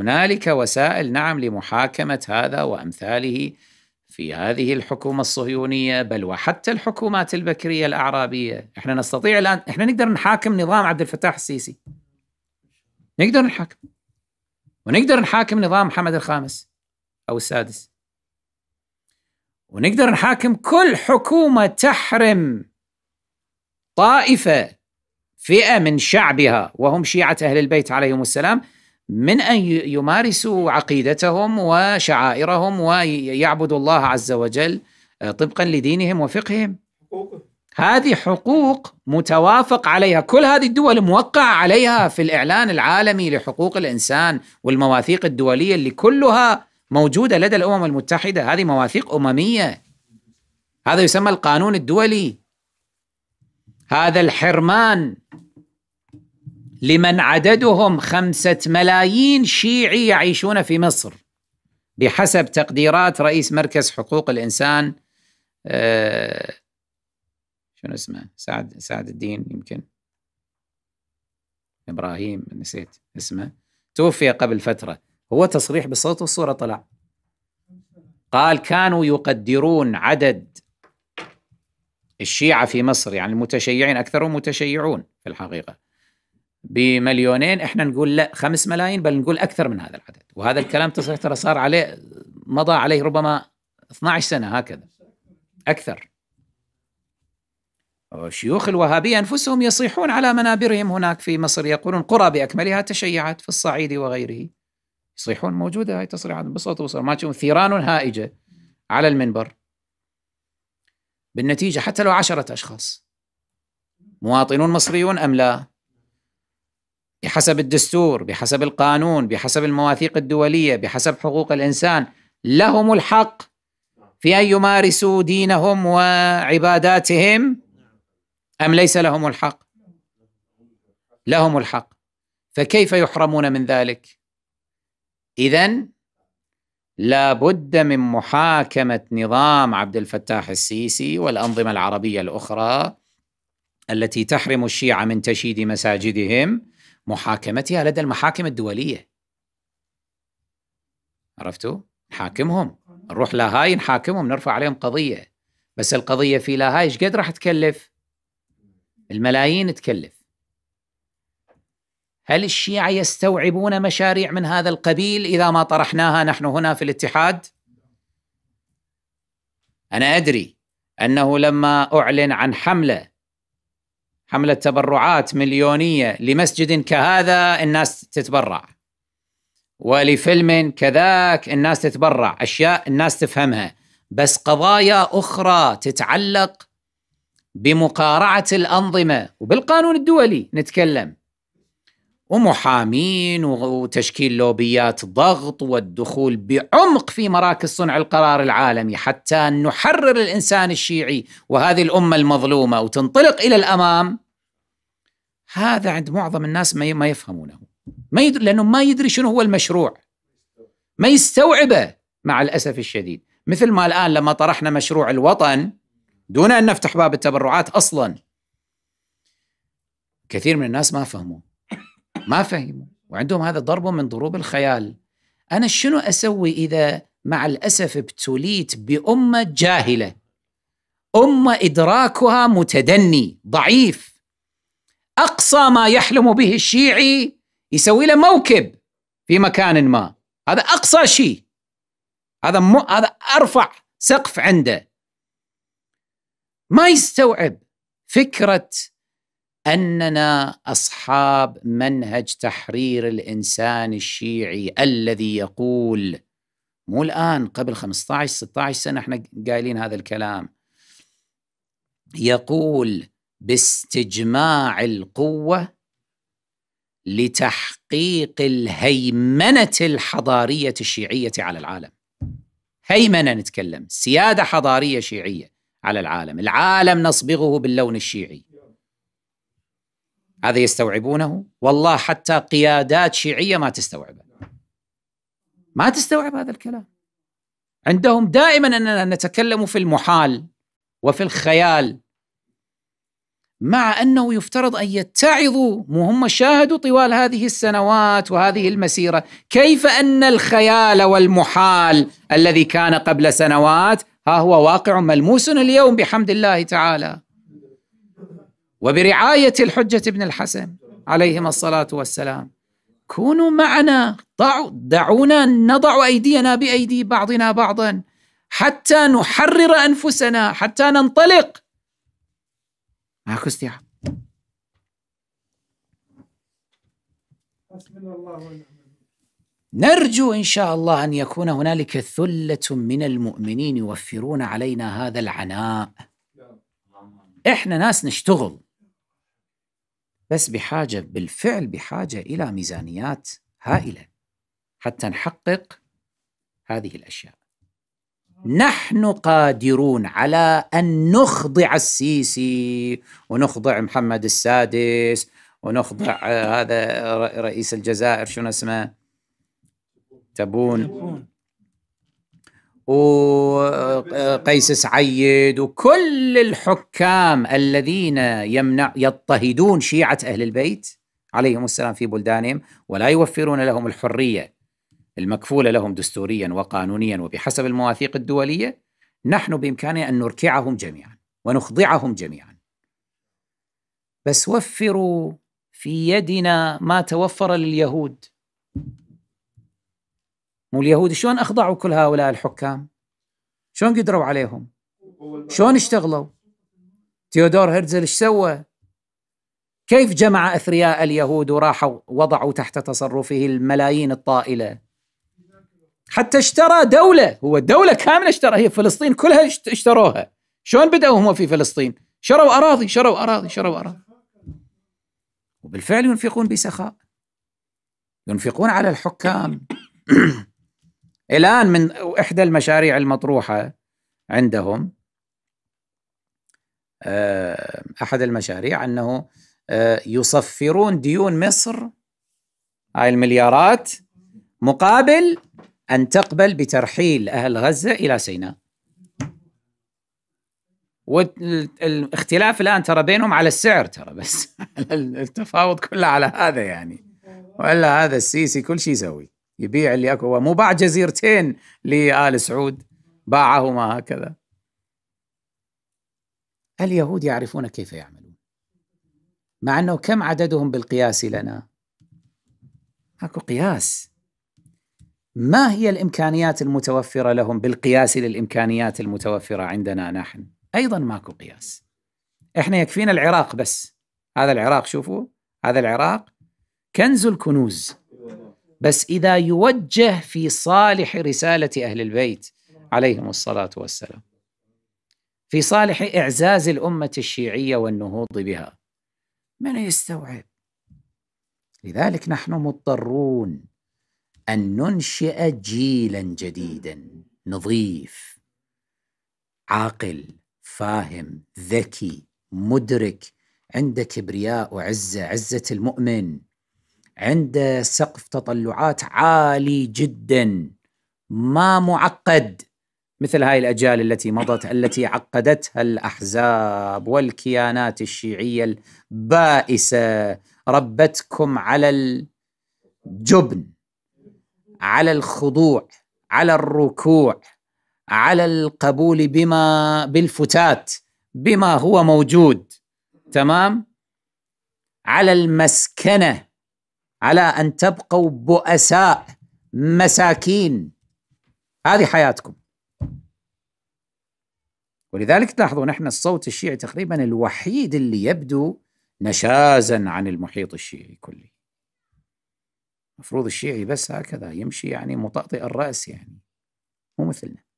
هنالك وسائل نعم لمحاكمه هذا وامثاله في هذه الحكومه الصهيونيه بل وحتى الحكومات البكريه الاعرابيه، احنا نستطيع الان احنا نقدر نحاكم نظام عبد الفتاح السيسي. نقدر نحاكم. ونقدر نحاكم نظام محمد الخامس او السادس. ونقدر نحاكم كل حكومه تحرم طائفه فئه من شعبها وهم شيعه اهل البيت عليهم السلام من ان يمارسوا عقيدتهم وشعائرهم ويعبدوا الله عز وجل آه، طبقا لدينهم وفقههم هذه حقوق متوافق عليها كل هذه الدول موقع عليها في الإعلان العالمي لحقوق الإنسان والمواثيق الدولية اللي كلها موجودة لدى الأمم المتحدة هذه مواثيق أممية هذا يسمى القانون الدولي هذا الحرمان لمن عددهم خمسة ملايين شيعي يعيشون في مصر بحسب تقديرات رئيس مركز حقوق الإنسان آه شنو اسمه سعد سعد الدين يمكن إبراهيم نسيت اسمه توفي قبل فترة هو تصريح بالصوت والصورة طلع قال كانوا يقدرون عدد الشيعة في مصر يعني المتشيعين أكثرهم متشيعون في الحقيقة بمليونين احنا نقول لا خمس ملايين بل نقول اكثر من هذا العدد وهذا الكلام ترى صار عليه مضى عليه ربما 12 سنه هكذا اكثر شيوخ الوهابيه انفسهم يصيحون على منابرهم هناك في مصر يقولون قرى باكملها تشيعت في الصعيد وغيره يصيحون موجوده هاي تصريحات بصوت وصوت ما تشوفون ثيران هائجه على المنبر بالنتيجه حتى لو عشره اشخاص مواطنون مصريون ام لا بحسب الدستور بحسب القانون بحسب المواثيق الدوليه بحسب حقوق الانسان لهم الحق في ان يمارسوا دينهم وعباداتهم ام ليس لهم الحق لهم الحق فكيف يحرمون من ذلك اذا لا بد من محاكمه نظام عبد الفتاح السيسي والانظمه العربيه الاخرى التي تحرم الشيعه من تشييد مساجدهم محاكمتها لدى المحاكم الدوليه عرفتوا؟ نحاكمهم نروح لاهاي نحاكمهم نرفع عليهم قضيه بس القضيه في لاهاي ايش قد راح تكلف؟ الملايين تكلف هل الشيعه يستوعبون مشاريع من هذا القبيل اذا ما طرحناها نحن هنا في الاتحاد؟ انا ادري انه لما اعلن عن حمله حملة تبرعات مليونية لمسجد كهذا الناس تتبرع ولفيلم كذاك الناس تتبرع أشياء الناس تفهمها بس قضايا أخرى تتعلق بمقارعة الأنظمة وبالقانون الدولي نتكلم ومحامين وتشكيل لوبيات ضغط والدخول بعمق في مراكز صنع القرار العالمي حتى نحرر الانسان الشيعي وهذه الامه المظلومه وتنطلق الى الامام هذا عند معظم الناس ما يفهمونه ما يدري لانه ما يدري شنو هو المشروع ما يستوعبه مع الاسف الشديد مثل ما الان لما طرحنا مشروع الوطن دون ان نفتح باب التبرعات اصلا كثير من الناس ما فهموه ما فهموا وعندهم هذا ضرب من ضروب الخيال أنا شنو أسوي إذا مع الأسف ابتليت بأمة جاهلة أمة إدراكها متدني ضعيف أقصى ما يحلم به الشيعي يسوي له موكب في مكان ما هذا أقصى شيء هذا م... هذا أرفع سقف عنده ما يستوعب فكرة اننا اصحاب منهج تحرير الانسان الشيعي الذي يقول مو الان قبل 15 16 سنه احنا قايلين هذا الكلام يقول باستجماع القوه لتحقيق الهيمنه الحضاريه الشيعيه على العالم هيمنه نتكلم سياده حضاريه شيعيه على العالم العالم نصبغه باللون الشيعي هذا يستوعبونه والله حتى قيادات شيعيه ما تستوعبه ما تستوعب هذا الكلام عندهم دائما اننا نتكلم في المحال وفي الخيال مع انه يفترض ان يتعظوا وهم شاهدوا طوال هذه السنوات وهذه المسيره كيف ان الخيال والمحال الذي كان قبل سنوات ها هو واقع ملموس اليوم بحمد الله تعالى وبرعاية الحجة بن الحسن عليهما الصلاة والسلام كونوا معنا دعونا نضع أيدينا بأيدي بعضنا بعضا حتى نحرر أنفسنا حتى ننطلق معك استيعاب نرجو ان شاء الله ان يكون هنالك ثله من المؤمنين يوفرون علينا هذا العناء. احنا ناس نشتغل بس بحاجه بالفعل بحاجه الى ميزانيات هائله حتى نحقق هذه الاشياء. نحن قادرون على ان نخضع السيسي ونخضع محمد السادس ونخضع آه، هذا رئيس الجزائر شنو اسمه؟ تبون وقيس سعيد وكل الحكام الذين يمنع يضطهدون شيعة أهل البيت عليهم السلام في بلدانهم ولا يوفرون لهم الحرية المكفولة لهم دستوريا وقانونيا وبحسب المواثيق الدولية نحن بإمكاننا أن نركعهم جميعا ونخضعهم جميعا بس وفروا في يدنا ما توفر لليهود مو اليهود شلون اخضعوا كل هؤلاء الحكام؟ شلون قدروا عليهم؟ شلون اشتغلوا؟ تيودور هرتزل ايش سوى؟ كيف جمع اثرياء اليهود وراحوا وضعوا تحت تصرفه الملايين الطائله؟ حتى اشترى دوله، هو دوله كامله اشترى هي فلسطين كلها اشتروها. شلون بداوا هم في فلسطين؟ شروا اراضي، شروا اراضي، شروا اراضي. وبالفعل ينفقون بسخاء. ينفقون على الحكام الآن من إحدى المشاريع المطروحة عندهم آه، أحد المشاريع أنه آه، يصفرون ديون مصر هاي المليارات مقابل أن تقبل بترحيل أهل غزة إلى سيناء والاختلاف الآن ترى بينهم على السعر ترى بس التفاوض كله على هذا يعني ولا هذا السيسي كل شيء يسوي يبيع اللي اكو مو باع جزيرتين لآل سعود باعهما هكذا اليهود يعرفون كيف يعملون مع انه كم عددهم بالقياس لنا اكو قياس ما هي الامكانيات المتوفره لهم بالقياس للامكانيات المتوفره عندنا نحن ايضا ماكو قياس احنا يكفينا العراق بس هذا العراق شوفوا هذا العراق كنز الكنوز بس اذا يوجه في صالح رساله اهل البيت عليهم الصلاه والسلام في صالح اعزاز الامه الشيعيه والنهوض بها من يستوعب لذلك نحن مضطرون ان ننشئ جيلا جديدا نظيف عاقل فاهم ذكي مدرك عنده كبرياء وعزه عزه المؤمن عنده سقف تطلعات عالي جدا ما معقد مثل هاي الأجيال التي مضت التي عقدتها الأحزاب والكيانات الشيعية البائسة ربتكم على الجبن على الخضوع على الركوع على القبول بما بالفتات بما هو موجود تمام على المسكنه على ان تبقوا بؤساء مساكين هذه حياتكم ولذلك تلاحظون احنا الصوت الشيعي تقريبا الوحيد اللي يبدو نشازا عن المحيط الشيعي كله المفروض الشيعي بس هكذا يمشي يعني مطأطئ الرأس يعني مو مثلنا